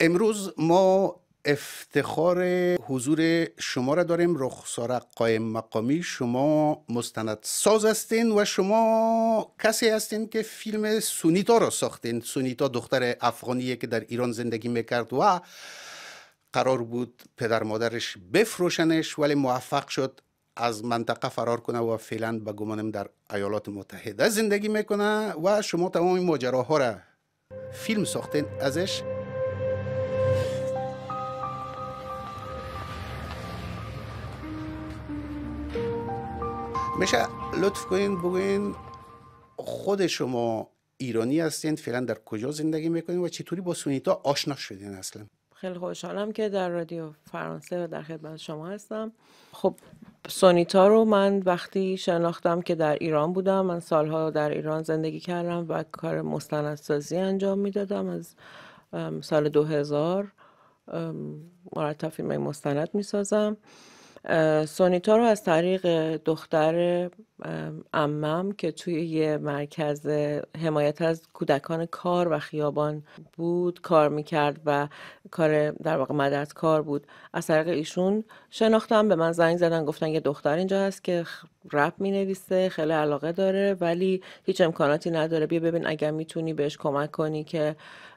امروز ما افتخار حضور شما را داریم رخسار قایم مقامی شما مستند ساز هستین و شما کسی هستین که فیلم سونیتا را ساختین سونیتا دختر افغانیه که در ایران زندگی میکرد و قرار بود پدر مادرش بفروشنش ولی موفق شد از منطقه فرار کنه و فعلا به گمانم در ایالات متحده زندگی میکنه و شما تمام ماجراها را فیلم ساختین ازش میشه لطف کنین بگوین خود شما ایرانی هستین فعلا در کجا زندگی میکنین و چطوری با سونیتا آشنا شدین اصلا خیلی خوشحالم که در رادیو فرانسه و در خدمت شما هستم خب سونیتا رو من وقتی شناختم که در ایران بودم من سالها در ایران زندگی کردم و کار مستندسازی انجام میدادم از سال 2000 مرتب فیلم مستند میسازم سونیتا رو از طریق دختر امم که توی یه مرکز حمایت از کودکان کار و خیابان بود کار میکرد و کار در واقع کار بود از طریق ایشون شناختم به من زنگ زدن گفتن یه دختر اینجا هست که رپ می خیلی علاقه داره ولی هیچ امکاناتی نداره بیا ببین اگر میتونی بهش کمک کنی که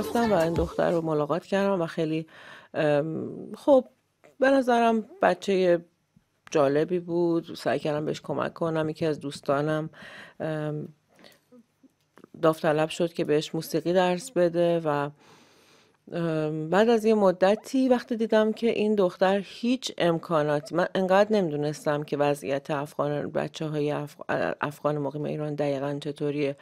رفتم و این دختر رو ملاقات کردم و خیلی خب به نظرم بچه جالبی بود سعی کردم بهش کمک کنم یکی از دوستانم داوطلب شد که بهش موسیقی درس بده و بعد از یه مدتی وقتی دیدم که این دختر هیچ امکاناتی من انقدر نمیدونستم که وضعیت افغان بچه های افغان مقیم ایران دقیقا چطوریه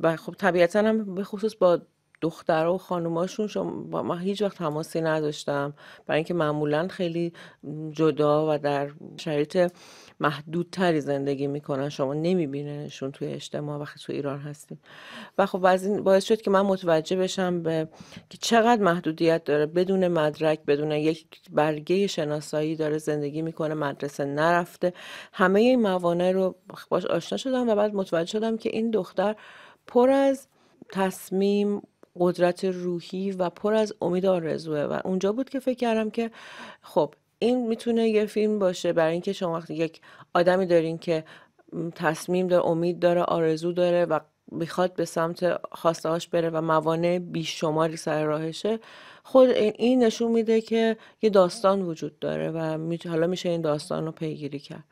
و خب طبیعتا هم به خصوص با دخترها و خانوماشون شما من هیچ وقت تماسی نداشتم برای اینکه معمولا خیلی جدا و در شرایط محدودتری زندگی میکنن شما نمیبیننشون توی اجتماع وقتی تو ایران هستیم و خب از این باعث شد که من متوجه بشم به که چقدر محدودیت داره بدون مدرک بدون یک برگه شناسایی داره زندگی میکنه مدرسه نرفته همه این موانع رو باش آشنا شدم و بعد متوجه شدم که این دختر پر از تصمیم قدرت روحی و پر از امید آرزوه و اونجا بود که فکر کردم که خب این میتونه یه فیلم باشه برای اینکه شما وقتی یک آدمی دارین که تصمیم داره امید داره آرزو داره و میخواد به سمت خواستهاش بره و موانع بیشماری سر راهشه خود این نشون میده که یه داستان وجود داره و حالا میشه این داستان رو پیگیری کرد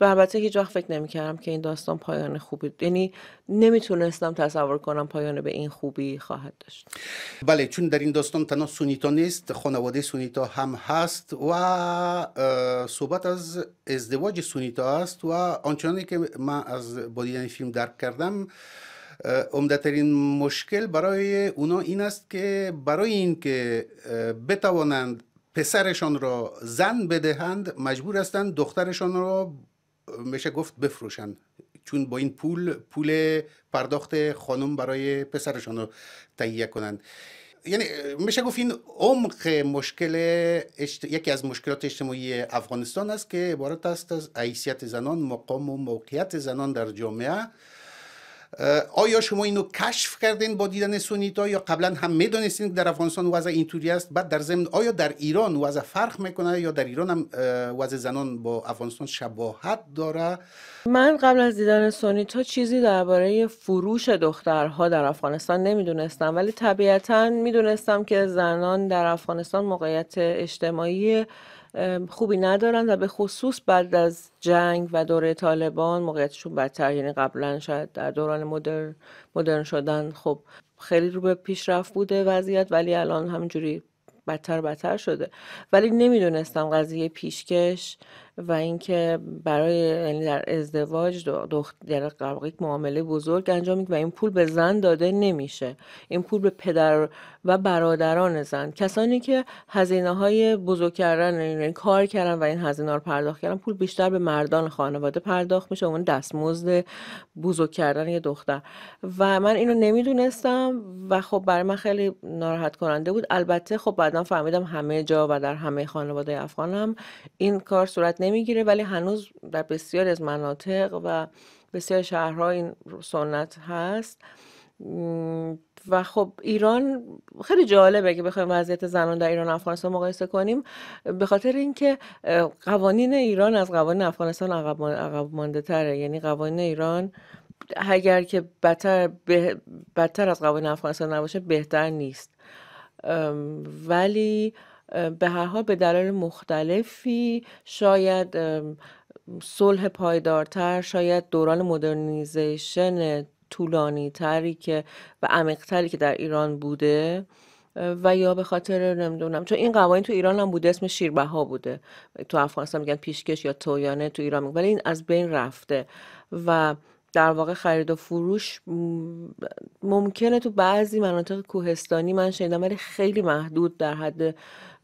و البته هیچ وقت فکر نمیکردم که این داستان پایان خوبی یعنی نمیتونستم تصور کنم پایان به این خوبی خواهد داشت بله چون در این داستان تنها سونیتا نیست خانواده سونیتا هم هست و صحبت از ازدواج سونیتا است و آنچنانی که من از با دیدن یعنی فیلم درک کردم عمدهترین مشکل برای اونا این است که برای اینکه بتوانند پسرشان را زن بدهند مجبور هستند دخترشان را میشه گفت بفروشن چون با این پول پول پرداخت خانم برای پسرشان رو تهیه کنند یعنی میشه گفت این عمق مشکل یکی از مشکلات اجتماعی افغانستان است که عبارت است از حیثیت زنان مقام و موقعیت زنان در جامعه آیا شما اینو کشف کردین با دیدن سونیتا یا قبلا هم میدونستین که در افغانستان وضع اینطوری است بعد در ضمن آیا در ایران وضع فرق میکنه یا در ایران هم وضع زنان با افغانستان شباهت داره من قبل از دیدن سونیتا چیزی درباره فروش دخترها در افغانستان نمیدونستم ولی طبیعتا میدونستم که زنان در افغانستان موقعیت اجتماعی خوبی ندارن و به خصوص بعد از جنگ و دوره طالبان موقعیتشون بدتر یعنی قبلا شاید در دوران مدرن, مدرن شدن خب خیلی رو به پیشرفت بوده وضعیت ولی الان همینجوری بدتر بدتر شده ولی نمیدونستم قضیه پیشکش و اینکه برای یعنی در ازدواج دخت یعنی در یک معامله بزرگ انجام میده و این پول به زن داده نمیشه این پول به پدر و برادران زن کسانی که هزینه های بزرگ کردن این یعنی کار کردن و این هزینه رو پرداخت کردن پول بیشتر به مردان خانواده پرداخت میشه اون دستمزد بزرگ کردن یه دختر و من اینو نمیدونستم و خب برای من خیلی ناراحت کننده بود البته خب بعدا فهمیدم همه جا و در همه خانواده افغانم این کار صورت نمیگیره ولی هنوز در بسیاری از مناطق و بسیار شهرها این سنت هست و خب ایران خیلی جالبه که بخوایم وضعیت زنان در ایران و افغانستان مقایسه کنیم به خاطر اینکه قوانین ایران از قوانین افغانستان عقب مانده تره یعنی قوانین ایران اگر که بدتر, بدتر از قوانین افغانستان نباشه بهتر نیست ولی به هر حال به دلایل مختلفی شاید صلح پایدارتر شاید دوران مدرنیزیشن طولانی تری که و عمیق تری که در ایران بوده و یا به خاطر نمیدونم چون این قوانین تو ایران هم بوده اسم شیربها بوده تو افغانستان میگن پیشکش یا تویانه تو ایران میگن ولی این از بین رفته و در واقع خرید و فروش ممکنه تو بعضی مناطق کوهستانی من شنیدم ولی خیلی محدود در حد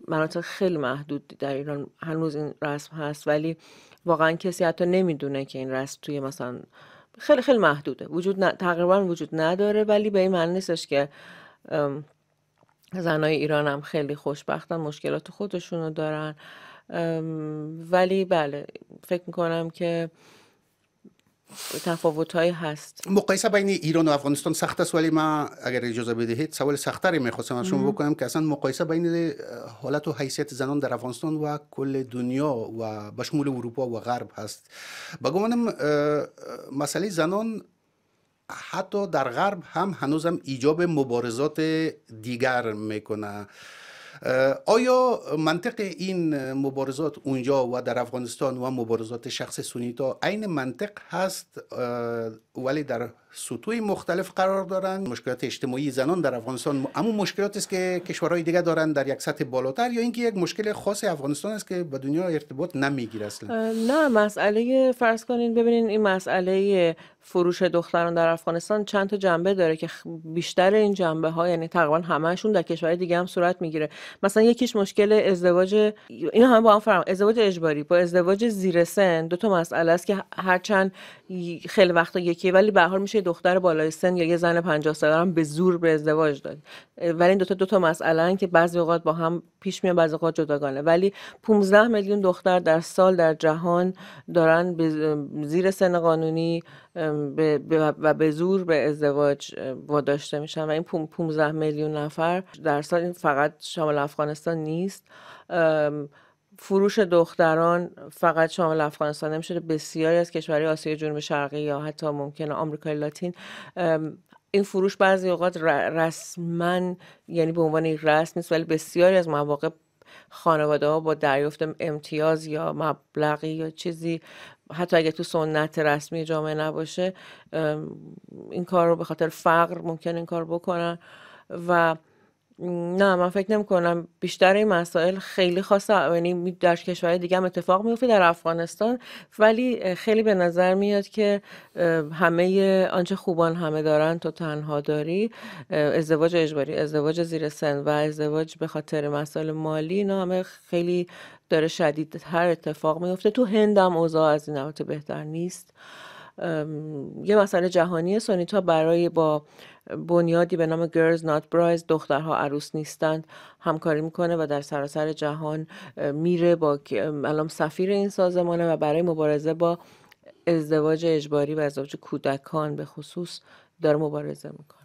مناطق خیلی محدود در ایران هنوز این رسم هست ولی واقعا کسی حتی نمیدونه که این رسم توی مثلا خیلی خیلی محدوده وجود تقریبا وجود نداره ولی به این معنی نیستش که زنای ایران هم خیلی خوشبختن مشکلات خودشونو دارن ولی بله فکر میکنم که های هست مقایسه بین ایران و افغانستان سخت است ولی من اگر اجازه بدهید سوال سختری میخواستم از شما بکنم که اصلا مقایسه بین حالت و حیثیت زنان در افغانستان و کل دنیا و به شمول اروپا و غرب هست به گمانم مسئله زنان حتی در غرب هم هنوزم ایجاب مبارزات دیگر میکنه آیا منطق این مبارزات اونجا و در افغانستان و مبارزات شخص سونیتا عین منطق هست ولی در سطوح مختلف قرار دارن مشکلات اجتماعی زنان در افغانستان اما مشکلاتی است که کشورهای دیگه دارن در یک سطح بالاتر یا اینکه یک مشکل خاص افغانستان است که به دنیا ارتباط نمیگیره اصلا نه مسئله فرض کنین ببینین این مسئله فروش دختران در افغانستان چند تا جنبه داره که بیشتر این جنبه ها یعنی تقریبا همهشون در کشورهای دیگه هم صورت میگیره مثلا یکیش مشکل ازدواج اینا هم با هم فرام ازدواج اجباری با ازدواج زیر سن دو تا مسئله است که هرچند خیلی وقت یکی ولی به حال میشه دختر بالای سن یا یه زن 50 ساله هم به زور به ازدواج داد ولی این دو تا دو تا مسئله که بعضی اوقات با هم پیش میان بعضی اوقات جداگانه ولی 15 میلیون دختر در سال در جهان دارن زیر سن قانونی و به زور به ازدواج واداشته میشن و این 15 میلیون نفر در سال این فقط شامل افغانستان نیست فروش دختران فقط شامل افغانستان نمیشه بسیاری از کشورهای آسیای جنوب شرقی یا حتی ممکن آمریکای لاتین این فروش بعضی اوقات رسما یعنی به عنوان یک رسم نیست ولی بسیاری از مواقع خانواده ها با دریافت امتیاز یا مبلغی یا چیزی حتی اگه تو سنت رسمی جامعه نباشه این کار رو به خاطر فقر ممکن این کار بکنن و نه من فکر نمی کنم بیشتر این مسائل خیلی خاصه یعنی در کشورهای دیگه هم اتفاق میفته در افغانستان ولی خیلی به نظر میاد که همه آنچه خوبان همه دارن تو تنها داری ازدواج اجباری ازدواج زیر سن و ازدواج به خاطر مسائل مالی اینا همه خیلی داره هر اتفاق میفته تو هندم اوضاع از این بهتر نیست یه مسئله جهانی سونیتا برای با بنیادی به نام گرز نات برایز دخترها عروس نیستند همکاری میکنه و در سراسر جهان میره با الان سفیر این سازمانه و برای مبارزه با ازدواج اجباری و ازدواج کودکان به خصوص داره مبارزه میکنه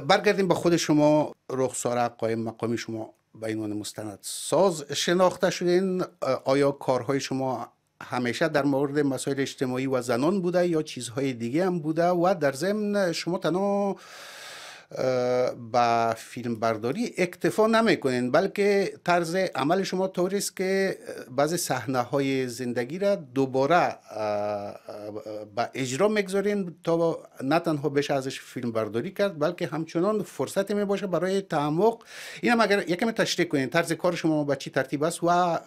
برگردیم با خود شما رخسار قایم مقامی شما به عنوان مستند ساز شناخته شدین آیا کارهای شما همیشه در مورد مسائل اجتماعی و زنان بوده یا چیزهای دیگه هم بوده و در ضمن شما تنها فیلم برداری اکتفا نمیکنین بلکه طرز عمل شما طوری است که بعضی صحنه های زندگی را دوباره به اجرا میگذارین تا نه تنها بشه ازش فیلم برداری کرد بلکه همچنان فرصت می باشه برای تعمق هم اگر یکم تشریح کنین طرز کار شما با چی ترتیب است و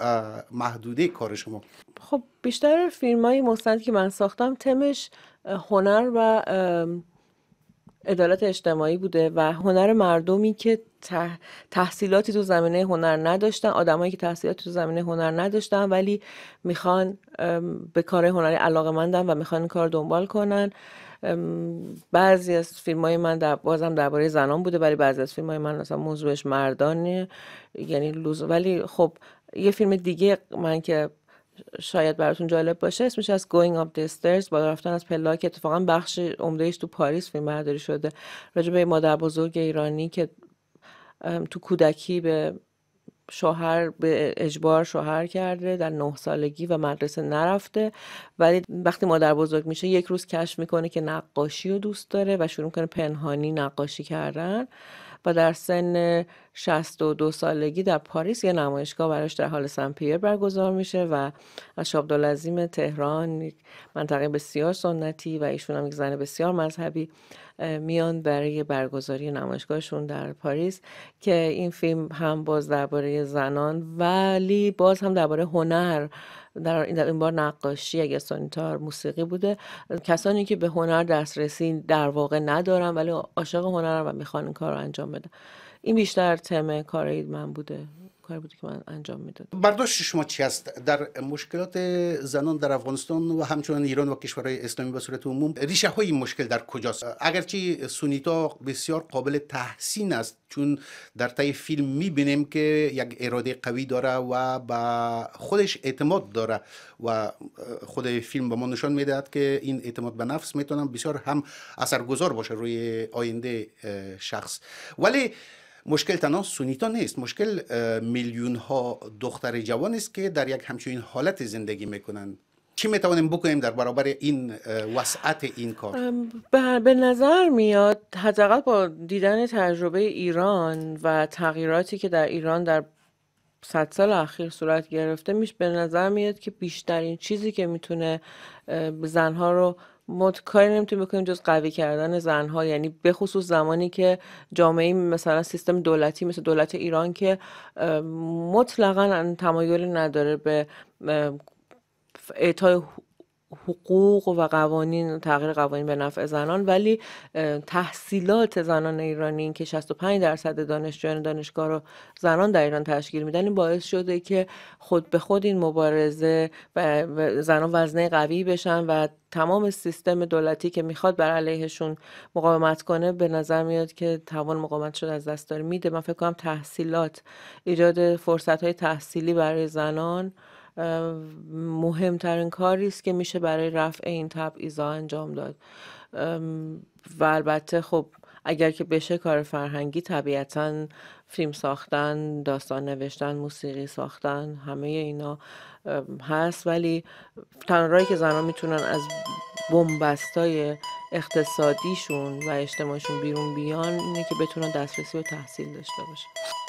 محدوده کار شما خب بیشتر فیلم های مستند که من ساختم تمش هنر و عدالت اجتماعی بوده و هنر مردمی که تحصیلاتی تو زمینه هنر نداشتن آدمایی که تحصیلاتی تو زمینه هنر نداشتن ولی میخوان به کار هنری علاقه مندن و میخوان این کار دنبال کنن بعضی از فیلم های من در بازم درباره زنان بوده ولی بعضی از فیلم های من مثلا موضوعش مردانه یعنی لوز ولی خب یه فیلم دیگه من که شاید براتون جالب باشه اسمش از Going Up The Stairs بالا رفتن از پلا که اتفاقا بخش عمدهش تو پاریس فیلم شده راجع به مادر بزرگ ایرانی که تو کودکی به شوهر به اجبار شوهر کرده در نه سالگی و مدرسه نرفته ولی وقتی مادر بزرگ میشه یک روز کشف میکنه که نقاشی رو دوست داره و شروع میکنه پنهانی نقاشی کردن و در سن 62 سالگی در پاریس یه نمایشگاه براش در حال سن پیر برگزار میشه و از شابدالعظیم تهران منطقه بسیار سنتی و ایشون هم یک زن بسیار مذهبی میان برای برگزاری نمایشگاهشون در پاریس که این فیلم هم باز درباره زنان ولی باز هم درباره هنر در این بار نقاشی اگر سانیتار موسیقی بوده کسانی که به هنر دسترسی در واقع ندارن ولی عاشق هنرن و میخوان این کار رو انجام بدن این بیشتر تم کار من بوده بودی که من انجام میدادم برداشت شما چی است در مشکلات زنان در افغانستان و همچنان ایران و کشورهای اسلامی به صورت عموم ریشه های مشکل در کجاست اگرچه سونیتا بسیار قابل تحسین است چون در طی فیلم میبینیم که یک اراده قوی داره و به خودش اعتماد داره و خود فیلم به ما نشان میدهد که این اعتماد به نفس میتونه بسیار هم اثرگذار باشه روی آینده شخص ولی مشکل تنها سونیتا نیست مشکل میلیون ها دختر جوان است که در یک همچین حالت زندگی میکنند چی میتوانیم بکنیم در برابر این وسعت این کار به نظر میاد حداقل با دیدن تجربه ایران و تغییراتی که در ایران در صد سال اخیر صورت گرفته میش به نظر میاد که بیشترین چیزی که میتونه زنها رو ما کاری نمیتونیم بکنیم جز قوی کردن زنها یعنی به خصوص زمانی که جامعه مثلا سیستم دولتی مثل دولت ایران که مطلقا تمایل نداره به اعطای حقوق و قوانین تغییر قوانین به نفع زنان ولی تحصیلات زنان ایرانی که 65 درصد دانشجویان دانشگاه رو زنان در ایران تشکیل میدن این باعث شده که خود به خود این مبارزه و زنان وزنه قوی بشن و تمام سیستم دولتی که میخواد بر علیهشون مقاومت کنه به نظر میاد که توان مقاومت شده از دست داره میده من فکر کنم تحصیلات ایجاد فرصت های تحصیلی برای زنان مهمترین کاری است که میشه برای رفع این تبعیضا انجام داد و البته خب اگر که بشه کار فرهنگی طبیعتا فیلم ساختن داستان نوشتن موسیقی ساختن همه اینا هست ولی تنها که زنان میتونن از بمبستای اقتصادیشون و اجتماعشون بیرون بیان اینه که بتونن دسترسی به تحصیل داشته باشن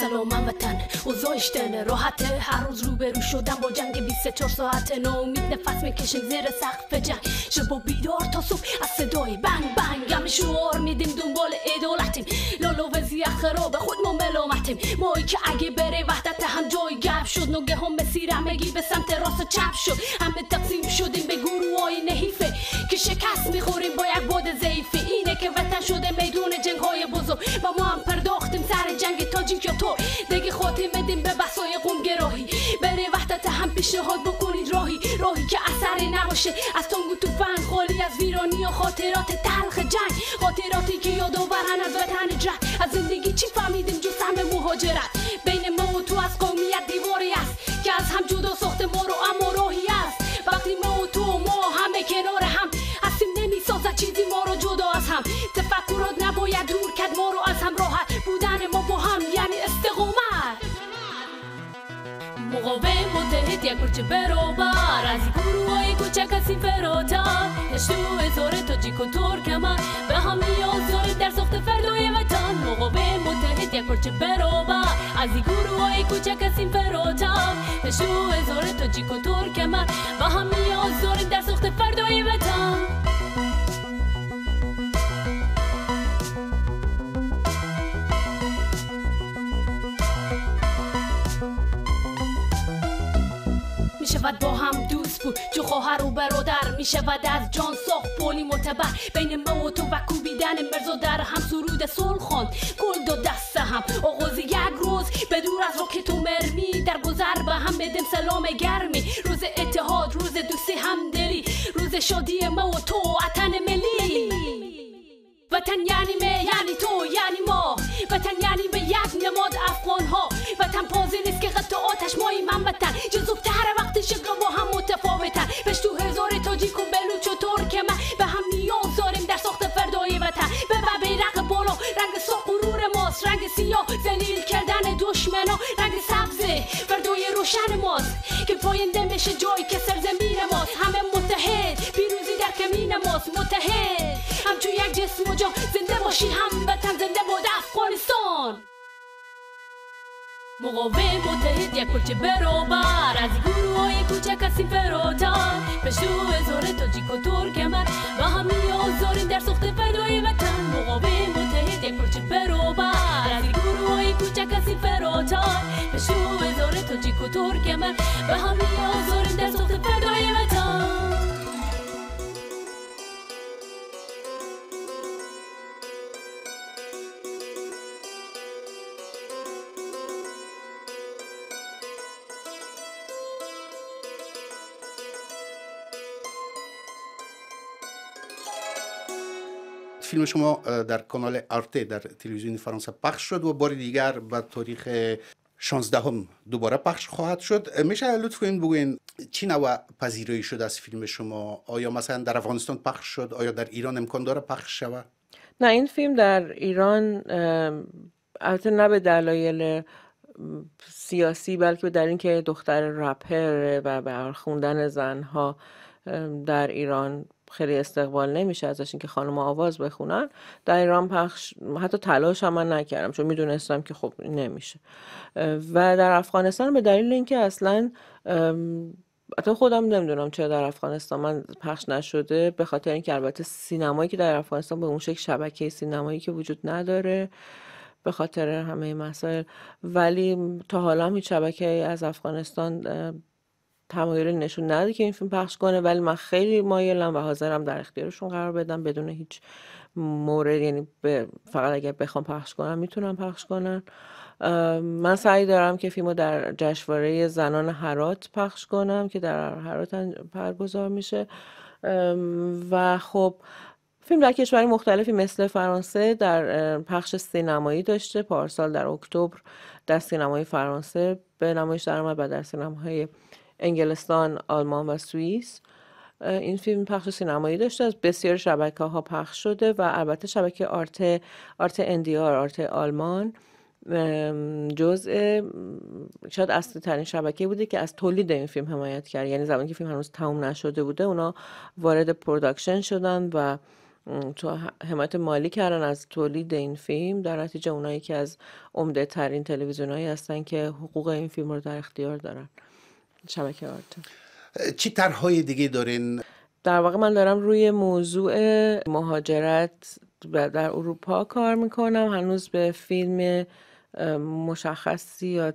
سلام وطن اوضاع اشتنه راحته هر روز روبرو شدن با جنگ 24 ساعت نامید نفس میکشیم زیر سقف جنگ با بیدار تا صبح از صدای بنگ بنگ همه شعار میدیم دنبال ادالتیم لالو خراب خود ما ملامتیم مایی که اگه بره وحدت هم جای گپ شد نگه هم مسیر همگی به سمت راست چپ شد همه تقسیم شدیم به گروه های نحیفه که شکست میخوریم با یک باد اینه که وطن شده میدون از تنگو فن خالی از ویرانی و خاطرات تلخ جنگ خاطراتی که یاد از وطن جنگ از زندگی چی فهمیدیم جو سمه مهاجرت بین ما و تو کسی اکر چه پرو بار از گرو آی کچه کسی پرو تا هشتو ازاره زور جی کن تور کمان با همی آزاره در سخت فردوی وطن مگه به متحد یکر چه پرو بار از گرو آی کچه کسی پرو تا هشتو ازاره تا جی کن تور کمان با همی آزاره در سخت فردوی وطن شود با هم دوست بود چو خواهر و برادر می شود از جان ساخت پلی متبر بین ما و تو و کوبیدن مرز در هم سرود صلح خواند گل دو دست هم آغاز یک روز به دور از راکت و مرمی در گذر به هم بدم سلام گرمی روز اتحاد روز دوستی همدلی روز شادی ما و تو وطن ملی وطن یعنی می یعنی تو یعنی ما وطن یعنی به یک نماد افغان ها وطن پازی نیست که قطع آتش مای من وطن تهره شکل با هم متفاوتن تو هزار تاجیک و بلوچ و ترک به هم نیاز در ساخت فردای وطن به بیرق بالا رنگ سا قرور ماست رنگ سیاه زلیل کردن دشمنا رنگ سبز فردای روشن ماست که پاینده میشه جایی که سرزمین ماست همه متحد بیروزی در کمین ماست متحد همچون یک جسم و جا زنده باشی هم وطن مقاوم متحد یک پرچه برابر از گروه کوچک هستیم فراتر پشتو ازاره تاجیک و ترک من و همی آزاریم در سخت فدای وطن مقاوم متحد یک پرچه برابر از گروه کوچک هستیم فراتر پشتو ازاره تاجیک و ترک من و همی آزاریم در سخت فدای فیلم شما در کانال آرته در تلویزیون فرانسه پخش شد و بار دیگر به تاریخ 16 دوباره پخش خواهد شد میشه لطف کنین بگوین چی نوع پذیرایی شد از فیلم شما آیا مثلا در افغانستان پخش شد آیا در ایران امکان داره پخش شود نه این فیلم در ایران البته نه به دلایل سیاسی بلکه در اینکه دختر رپر و به خوندن زنها در ایران خیلی استقبال نمیشه ازش اینکه خانم آواز بخونن در ایران پخش حتی تلاش هم من نکردم چون میدونستم که خب نمیشه و در افغانستان به دلیل اینکه اصلا حتی خودم نمیدونم چرا در افغانستان من پخش نشده به خاطر اینکه البته سینمایی که در افغانستان به اون شکل شبکه سینمایی که وجود نداره به خاطر همه مسائل ولی تا حالا هیچ شبکه از افغانستان تمایلی نشون نده که این فیلم پخش کنه ولی من خیلی مایلم و حاضرم در اختیارشون قرار بدم بدون هیچ مورد یعنی فقط اگر بخوام پخش کنم میتونم پخش کنن من سعی دارم که فیلمو در جشنواره زنان حرات پخش کنم که در حرات برگزار میشه و خب فیلم در کشوری مختلفی مثل فرانسه در پخش سینمایی داشته پارسال در اکتبر در سینمای فرانسه به نمایش درآمد و در سینماهای انگلستان، آلمان و سوئیس این فیلم پخش سینمایی داشته از بسیار شبکه ها پخش شده و البته شبکه آرت آرت اندیار آرت آلمان جزء شاید اصلی ترین شبکه بوده که از تولید این فیلم حمایت کرد یعنی زمانی که فیلم هنوز تموم نشده بوده اونا وارد پروداکشن شدن و تو حمایت مالی کردن از تولید این فیلم در نتیجه اونایی که از عمده ترین تلویزیون هستن که حقوق این فیلم رو در اختیار دارن شبکه آرتون چی طرحهای دیگه دارین در واقع من دارم روی موضوع مهاجرت در اروپا کار میکنم هنوز به فیلم مشخصی یا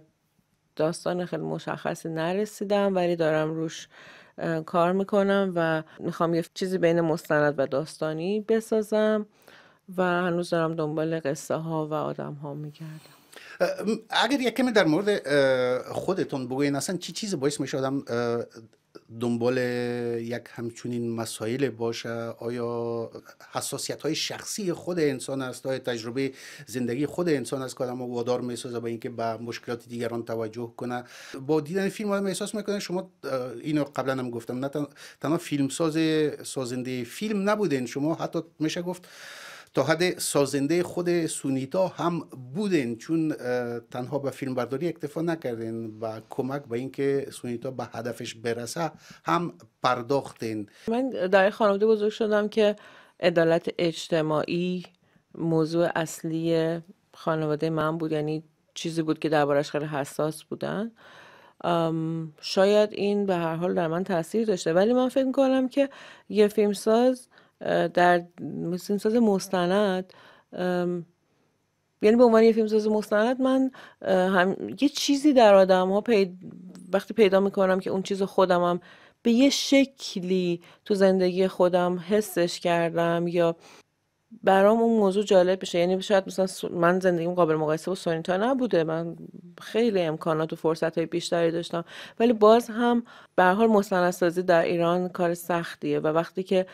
داستان خیلی مشخصی نرسیدم ولی دارم روش کار میکنم و میخوام یه چیزی بین مستند و داستانی بسازم و هنوز دارم دنبال قصه ها و آدم ها میگردم اگر یک در مورد خودتون بگوین اصلا چی چیز باعث میشه آدم دنبال یک همچونین مسائل باشه آیا حساسیت های شخصی خود انسان است آیا تجربه زندگی خود انسان است که آدم وادار میسازه به اینکه به مشکلات دیگران توجه کنه با دیدن فیلم آدم احساس میکنه شما اینو قبلا هم گفتم نه تنها فیلمساز سازنده فیلم نبودین شما حتی میشه گفت تا حد سازنده خود سونیتا هم بودن چون تنها به فیلم برداری اکتفا نکردین و کمک به اینکه سونیتا به هدفش برسه هم پرداختین من در خانواده بزرگ شدم که عدالت اجتماعی موضوع اصلی خانواده من بود یعنی چیزی بود که دربارش خیلی حساس بودن شاید این به هر حال در من تاثیر داشته ولی من فکر کنم که یه فیلمساز در ساز مستند یعنی به عنوان یه ساز مستند من هم یه چیزی در آدم ها وقتی پیدا میکنم که اون چیز خودم هم به یه شکلی تو زندگی خودم حسش کردم یا برام اون موضوع جالب میشه یعنی شاید مثلا من زندگیم قابل مقایسه با سونیتا نبوده من خیلی امکانات و فرصت های بیشتری داشتم ولی باز هم به حال مستندسازی در ایران کار سختیه و وقتی که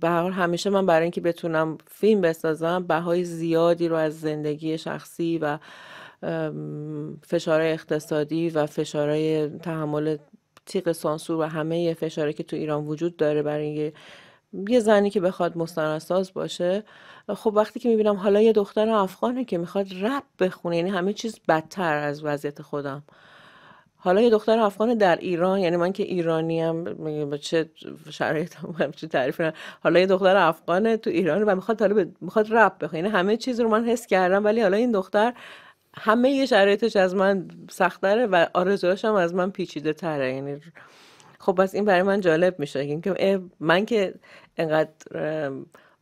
به حال همیشه من برای اینکه بتونم فیلم بسازم بهای زیادی رو از زندگی شخصی و فشارهای اقتصادی و فشارهای تحمل تیغ سانسور و همه فشاره که تو ایران وجود داره برای یه زنی که بخواد مستندساز باشه خب وقتی که میبینم حالا یه دختر افغانه که میخواد رب بخونه یعنی همه چیز بدتر از وضعیت خودم حالا یه دختر افغان در ایران یعنی من که ایرانیم با چه شرایطم چه تعریف حالا یه دختر افغانه تو ایران و میخواد طالب میخواد رب بخونه یعنی همه چیز رو من حس کردم ولی حالا این دختر همه یه شرایطش از من سختره و آرزوهاش هم از من پیچیده یعنی خب بس این برای من جالب میشه اینکه من که انقدر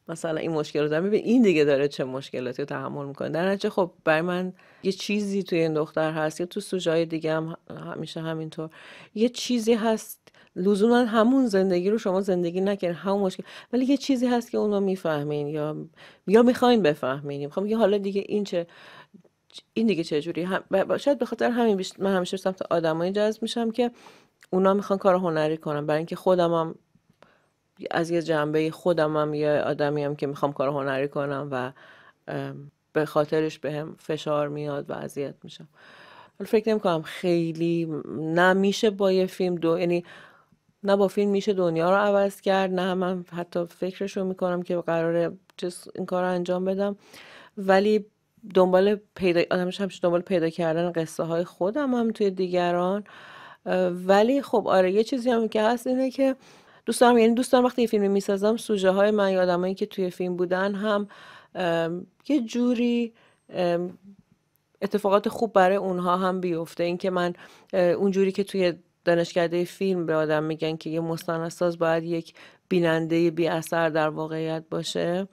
مثلا این مشکل رو دارم به این دیگه داره چه مشکلاتی رو تحمل میکنه در نتیجه خب برای من یه چیزی توی این دختر هست یا تو سوژه دیگه هم همیشه همینطور یه چیزی هست لزوما همون زندگی رو شما زندگی نکنید همون مشکل ولی یه چیزی هست که اونو میفهمین یا یا میخواین بفهمین خب یه حالا دیگه این چه این دیگه چه جوری شاید به خاطر همین من همیشه سمت آدمایی جذب میشم که اونا میخوان کار هنری کنم برای اینکه هم از یه جنبه هم یه آدمی هم که میخوام کار هنری کنم و به خاطرش به هم فشار میاد و اذیت میشم فکر نمی کنم خیلی نه میشه با یه فیلم دو یعنی نه با فیلم میشه دنیا رو عوض کرد نه من حتی فکرش رو میکنم که قراره این کار رو انجام بدم ولی دنبال پیدا آدمش همش دنبال پیدا کردن قصه های خودم هم توی دیگران ولی خب آره یه چیزی هم که هست اینه که دوست دارم یعنی دوست دارم وقتی یه فیلمی میسازم سوژه های من یا که توی فیلم بودن هم یه جوری اتفاقات خوب برای اونها هم بیفته اینکه من اونجوری که توی دانشکده فیلم به آدم میگن که یه مستندساز باید یک بیننده بی اثر در واقعیت باشه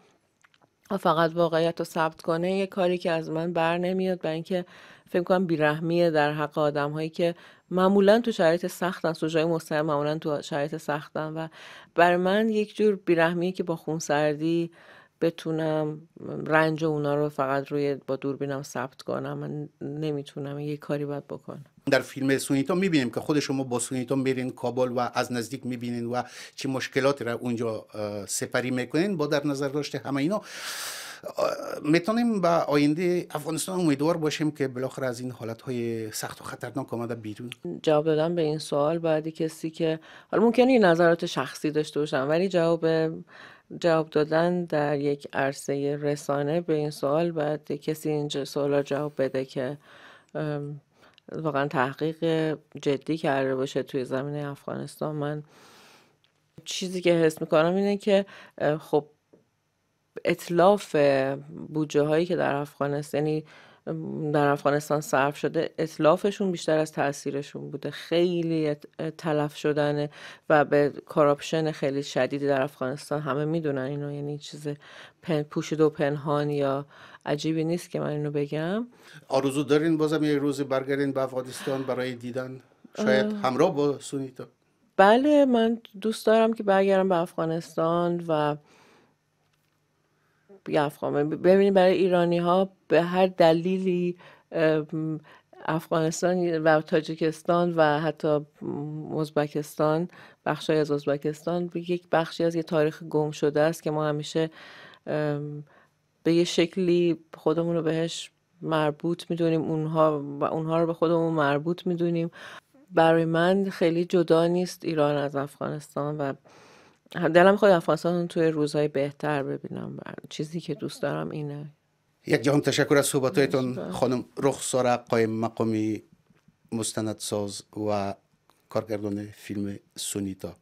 و فقط واقعیت رو ثبت کنه یه کاری که از من بر نمیاد برای اینکه فکر کنم بیرحمیه در حق آدم هایی که معمولا تو شرایط سختن سوژه مستر معمولا تو شرایط سختن و بر من یک جور بیرحمیه که با خونسردی بتونم رنج اونا رو فقط روی با دوربینم ثبت کنم من نمیتونم یه کاری باید بکنم در فیلم سونیتا میبینیم که خود شما با سونیتا میرین کابل و از نزدیک میبینین و چه مشکلاتی را اونجا سپری میکنین با در نظر داشته همه اینا میتونیم به آینده افغانستان امیدوار باشیم که بالاخره از این حالت های سخت و خطرناک آمده بیرون جواب دادن به این سوال بعدی کسی که حالا ممکنه نظرات شخصی داشته باشم ولی جواب جواب دادن در یک عرصه رسانه به این سوال باید کسی این سوال را جواب بده که واقعا تحقیق جدی کرده باشه توی زمینه افغانستان من چیزی که حس میکنم اینه که خب اطلاف بودجه هایی که در افغانستان یعنی در افغانستان صرف شده اطلافشون بیشتر از تاثیرشون بوده خیلی تلف شدنه و به کاراپشن خیلی شدیدی در افغانستان همه میدونن اینو یعنی چیز پن، پوشید و پنهان یا عجیبی نیست که من اینو بگم آرزو دارین بازم یه روزی برگردین به افغانستان برای دیدن شاید همراه با سونیتا بله من دوست دارم که برگردم به افغانستان و افغان ببینید برای ایرانی ها به هر دلیلی افغانستان و تاجیکستان و حتی ازبکستان بخشی از ازبکستان یک بخشی از یه تاریخ گم شده است که ما همیشه به یه شکلی خودمون رو بهش مربوط میدونیم اونها و اونها رو به خودمون مربوط میدونیم برای من خیلی جدا نیست ایران از افغانستان و دلم خود افغانستان توی روزهای بهتر ببینم چیزی که دوست آره. دارم اینه یک جهان تشکر از صحبتهایتان بله. خانم رخسار قایم مقامی مستندساز و کارگردان فیلم سونیتا